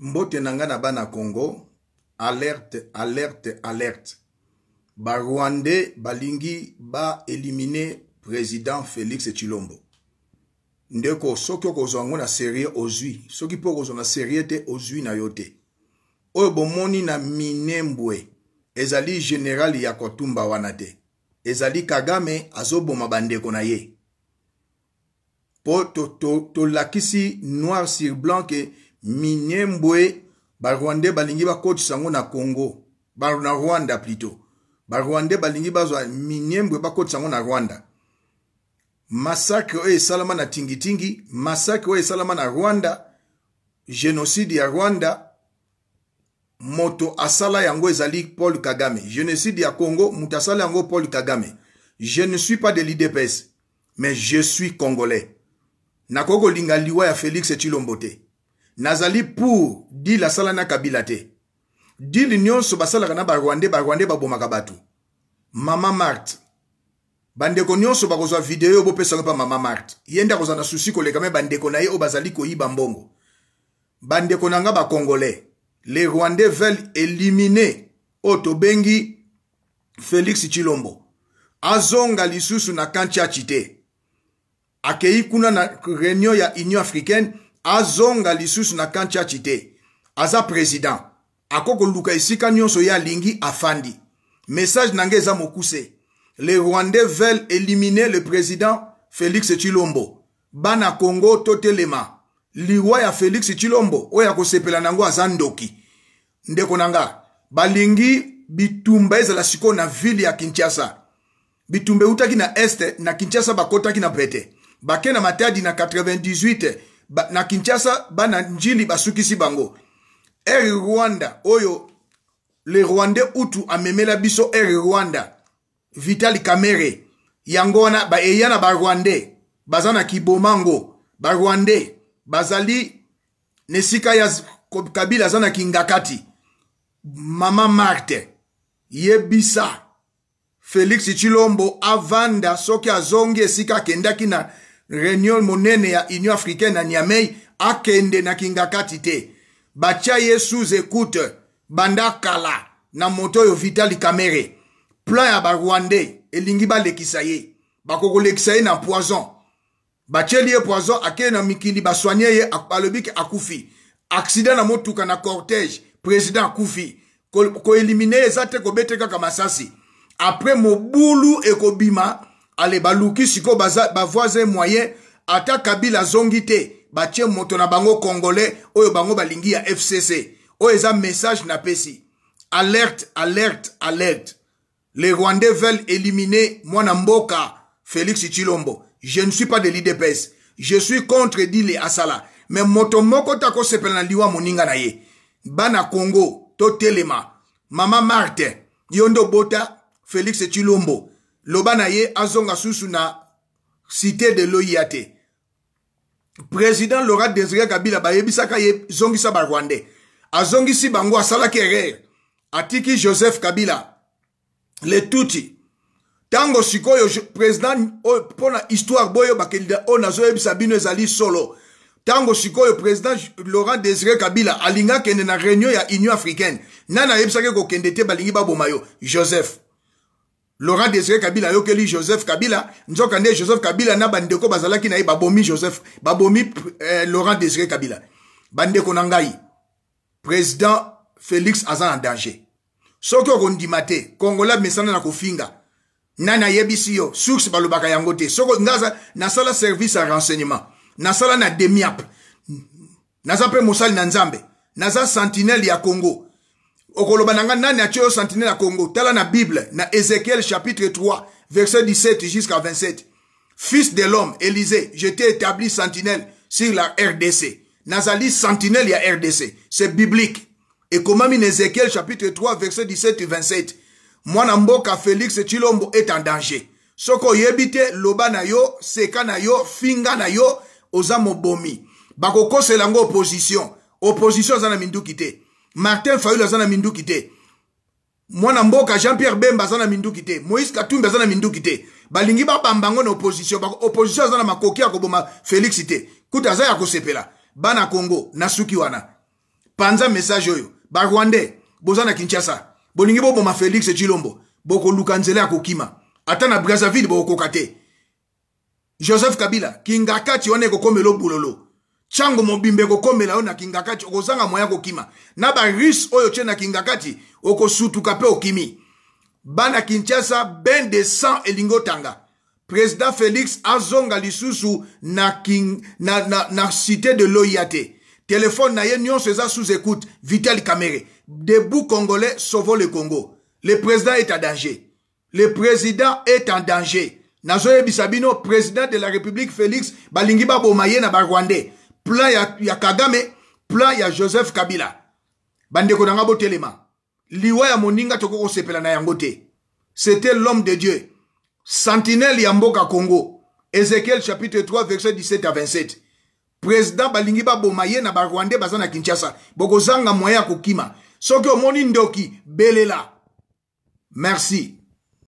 mbote na ngai na bana congo alerte alerte alerte barwandais balingi baelimine président félix chilombo ndeko soki okozwa yango na serie ozwi soki mpo okozwa na serie te ozwi na yo te oyo bomoni na minembwe ezali generali ya kotumba wana te ezali kagame azoboma bandeko na ye mpo tolakisi to, to noir sur blanc ke minyembwe barwandais balingi bakotisa yango na congo na rwanda plutôt barwandais balingi bazwa minyembwe bakotisa yango na rwanda masakre oyo esalama na tingitingi masakre oyo esalama na rwanda génocide ya rwanda moto asala yango ezali paul kagame génocide ya congo moto asala yango paul kagame je ne suis pas de l'idps mais je suis congolais nakoki kolinga liwa ya félix chilombo te nazali pour dile asala na kabila te dile nyonso basalaka na barwandais barwandais babomaka bato mama marte bandeko nyonso bakozwa video oyo bopesango mpa mama marte ye nde akozwa na susi koleka me bandeko na ye oyo bazali koyiba mbongo bandeko na nga bacongolais les rwandais veulent éliminer oyo tobengi félix chilombo azonga lisusu na kantiachi te akei kuna na réunion ya union africaine azonga lisusu na kan tyaci te aza president akoki koluka esika nyonso ye alingi afandi message na ngai eza mokuse les rwandais veulent éliminer le président félix chilombo bana congo totelema liwa ya félix chilombo oyo akosepela na yango aza ndoki ndeko na nga balingi bitumba ezala sikoyo na ville ya kinshasa bitumba eutaki na este na kinshasa bakotaki na brete bake na matadi na 98 ba, na kinshasa bana njili basukisi bango air rwanda oyo le rwandais utu amemela biso air rwanda vital kamere yango wana baeya na barwandais baza na kibomango barwandais bazali na esika ya kabila aza na kingakati mama marte yebisa félix chilombo avanda soki azongi esika akendaki na reunion monene ya union africaine na niamei akende na kingakati te batia ye sous écoute banda kala na moto oyo vitali kamere plan ya barwandais elingi balekisa ye bakokolekisa ye na poison batieli ye poison akei na mikili baswanye ye alobi ke akufi aksida na motuka na cortège président akufi koelimine ko ye eza te kobete kaka masasi apres mobulu ekobima ale baluki Siko ba voisin moyen ata kabila Zongite, moto na bango congolais oyo bango balingi ya fcc oyo message napesi alerte alerte alerte les rwandais veulent éliminer mwana mboka félix chilombo je ne suis pas de l'idps je suis contre Dili asala Mais moto moko ta ko na liwa moninga na ye bana congo totelema mama marte Yondo bota, félix chilombo loba na ye azonga susu na cité de loyiya te président lora désiré kabila bayebisaka ye zongisa barwandais azongisi bango asalaki erreur atiki joseph kabila letuti ntango sikoyo président oh, mpo na histoire boyo bakelida oyo oh, nazoyebisa bino ezali solo ntango sikoyo président laurent désiré kabila alingi akende na réunion ya union africaine nani ayebisaki kokende te balingi baboma yo joseph laurent désiré kabila ayokeli joseph kabila nzokande joseph kabila na bandeko bazalaki na babomi joseph babomi eh, laurent désiré kabila bandeko nangai, président félix Azan en danger Soko maté, kongola mesana na kofinga Nana Yebisio, yo source balobaka yangote. soko ngaza na nasala service à renseignement nasala na demiap naza pe mosal na nzambe sentinelle ya congo okoloba na nani atie yo sentinele ya tala na bible na ezekiel chapitre 3 verset 17 jusqu'à 27 fils de l'homme élisée je t'ai établi sentinelle sur la rdc nazali sentinelle ya rdc c'est biblique ekomami na ezekiel chapitre 3 verset 17 27 mwana mboka félix chilombo est en danger soki oyebi te loba na yo seka na yo finga na yo oza mobomi bakokosela yango opposition opposition aza na minduki te martin fayulu aza na minduki te mwana mboka jean pierre bemba aza na minduki te moïse katumbi aza na minduki te balingi babamba yango na opposition opposition aza na makoki ya koboma félix te kuta aza ya kosepela bana congo na suki wana panza message oyo barwandais boza na kinshasa bolingi boboma félix chilombo bokoluka nzela ya kokima ata na brazzaville bokokoka te joseph kabila kingakati wana ekokomela obulolo ntango mobimba ekokomela oyo na kinga kati okozanga moya kokima na baruse oyo tie na kinga kati okosutuka mpe okimi bana kinshasa ben de sang elingi otanga président félix azonga lisusu na, king, na, na, na cité de loya te telefone na ye nyonso eza sous écoute vital camere debout congolais sauvo le congo le président est en danger le président est en danger nazoyebisa bino président de la république félix balingi baboma ye na barwandais plan ya, ya kagame plan ya joseph kabila bande Nangabo nga botelema liwa ya moninga na yangote. c'était l'homme de dieu sentinelle yamboka congo ezekiel chapitre 3 verset 17 à 27 président balingiba Bomaye na barwandais basana kinshasa zanga moya Moya kokima soki omoni ndoki belela merci